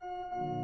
thank you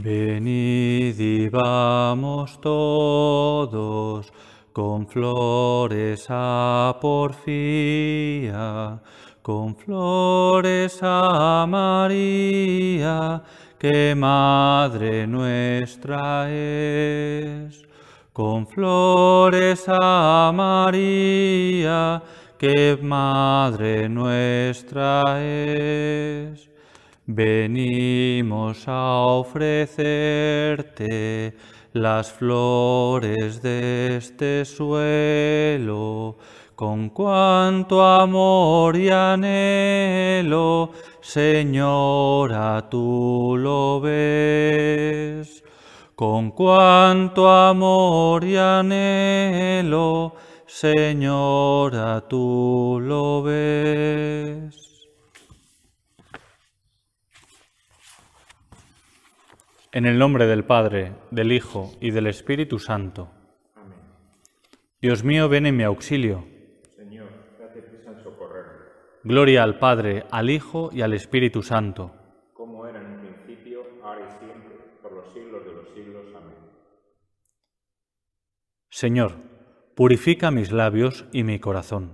Venid y vamos todos con flores a porfía, con flores a María, que Madre nuestra es. Con flores a María, que Madre nuestra es. Venimos a ofrecerte las flores de este suelo, con cuanto amor y anhelo, Señora, tú lo ves. Con cuanto amor y anhelo, Señora, tú lo ves. En el nombre del Padre, del Hijo y del Espíritu Santo. Amén. Dios mío, ven en mi auxilio. Señor, date prisa en socorrerme. Gloria al Padre, al Hijo y al Espíritu Santo. Como era en un principio, ahora y siempre, por los siglos de los siglos. Amén. Señor, purifica mis labios y mi corazón,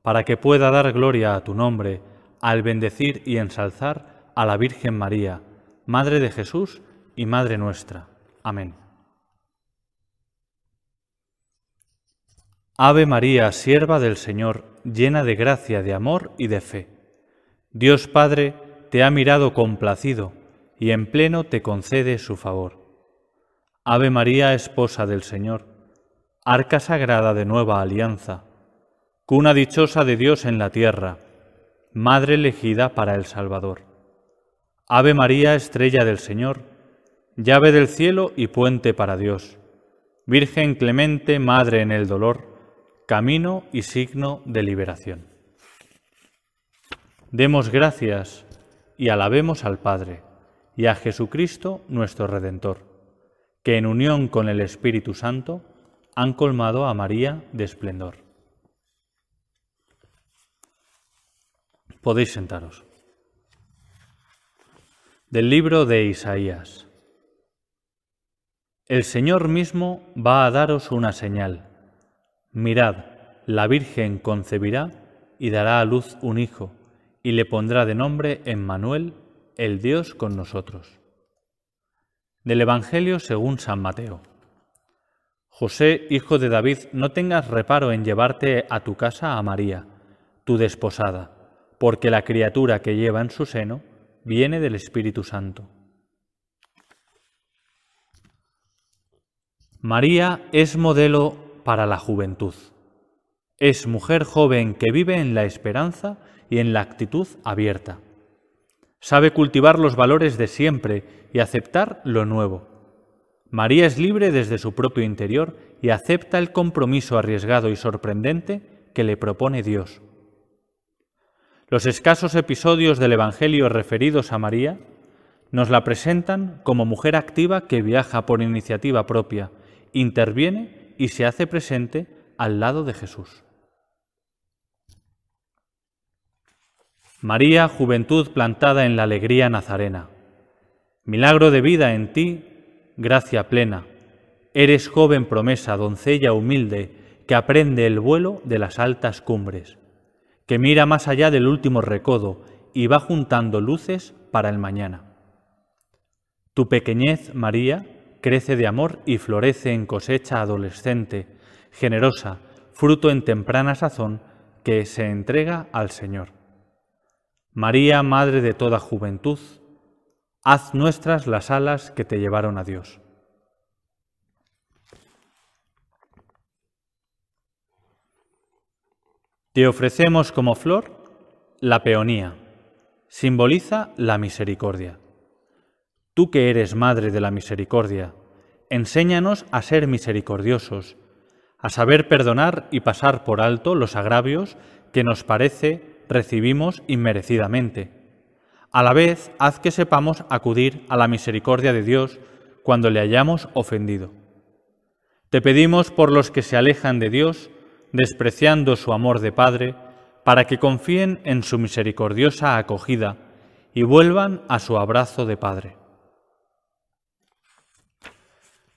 para que pueda dar gloria a tu nombre, al bendecir y ensalzar a la Virgen María, Madre de Jesús, y Madre nuestra. Amén. Ave María, sierva del Señor, llena de gracia, de amor y de fe. Dios Padre te ha mirado complacido y en pleno te concede su favor. Ave María, esposa del Señor, arca sagrada de nueva alianza, cuna dichosa de Dios en la tierra, madre elegida para el Salvador. Ave María, estrella del Señor, llave del cielo y puente para Dios. Virgen clemente, madre en el dolor, camino y signo de liberación. Demos gracias y alabemos al Padre y a Jesucristo nuestro Redentor, que en unión con el Espíritu Santo han colmado a María de esplendor. Podéis sentaros. Del libro de Isaías. El Señor mismo va a daros una señal. Mirad, la Virgen concebirá y dará a luz un hijo, y le pondrá de nombre Emmanuel, el Dios con nosotros. Del Evangelio según San Mateo. José, hijo de David, no tengas reparo en llevarte a tu casa a María, tu desposada, porque la criatura que lleva en su seno viene del Espíritu Santo. María es modelo para la juventud. Es mujer joven que vive en la esperanza y en la actitud abierta. Sabe cultivar los valores de siempre y aceptar lo nuevo. María es libre desde su propio interior y acepta el compromiso arriesgado y sorprendente que le propone Dios. Los escasos episodios del Evangelio referidos a María nos la presentan como mujer activa que viaja por iniciativa propia, interviene y se hace presente al lado de Jesús. María, juventud plantada en la alegría nazarena. Milagro de vida en ti, gracia plena. Eres joven promesa, doncella humilde, que aprende el vuelo de las altas cumbres, que mira más allá del último recodo y va juntando luces para el mañana. Tu pequeñez, María, crece de amor y florece en cosecha adolescente, generosa, fruto en temprana sazón que se entrega al Señor. María, Madre de toda juventud, haz nuestras las alas que te llevaron a Dios. Te ofrecemos como flor la peonía, simboliza la misericordia. Tú que eres Madre de la Misericordia, enséñanos a ser misericordiosos, a saber perdonar y pasar por alto los agravios que nos parece recibimos inmerecidamente. A la vez, haz que sepamos acudir a la misericordia de Dios cuando le hayamos ofendido. Te pedimos por los que se alejan de Dios, despreciando su amor de Padre, para que confíen en su misericordiosa acogida y vuelvan a su abrazo de Padre.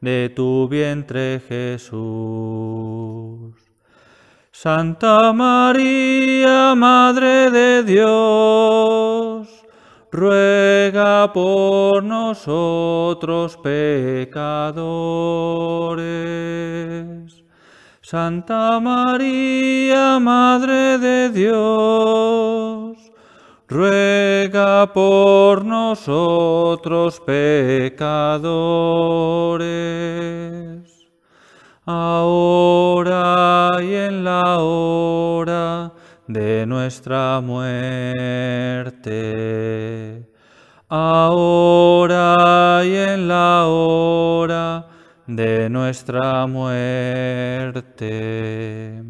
de tu vientre Jesús. Santa María, Madre de Dios, ruega por nosotros pecadores. Santa María, Madre de Dios, ruega por nosotros pecadores, ahora y en la hora de nuestra muerte, ahora y en la hora de nuestra muerte.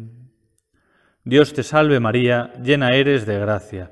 Dios te salve María, llena eres de gracia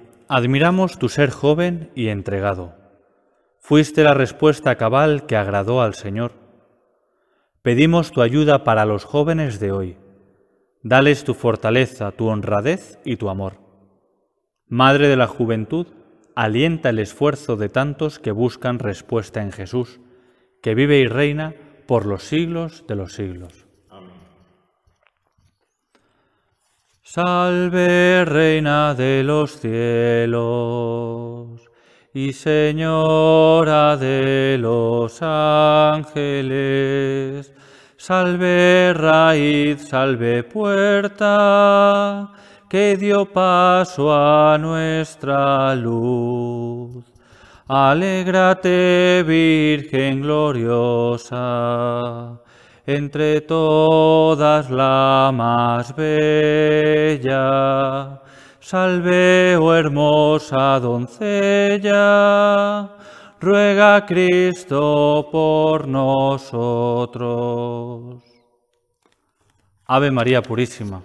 Admiramos tu ser joven y entregado. Fuiste la respuesta cabal que agradó al Señor. Pedimos tu ayuda para los jóvenes de hoy. Dales tu fortaleza, tu honradez y tu amor. Madre de la juventud, alienta el esfuerzo de tantos que buscan respuesta en Jesús, que vive y reina por los siglos de los siglos. Salve Reina de los cielos y Señora de los ángeles. Salve raíz, salve puerta, que dio paso a nuestra luz. Alégrate, Virgen gloriosa entre todas las más bella. Salve, oh hermosa doncella, ruega Cristo por nosotros. Ave María Purísima.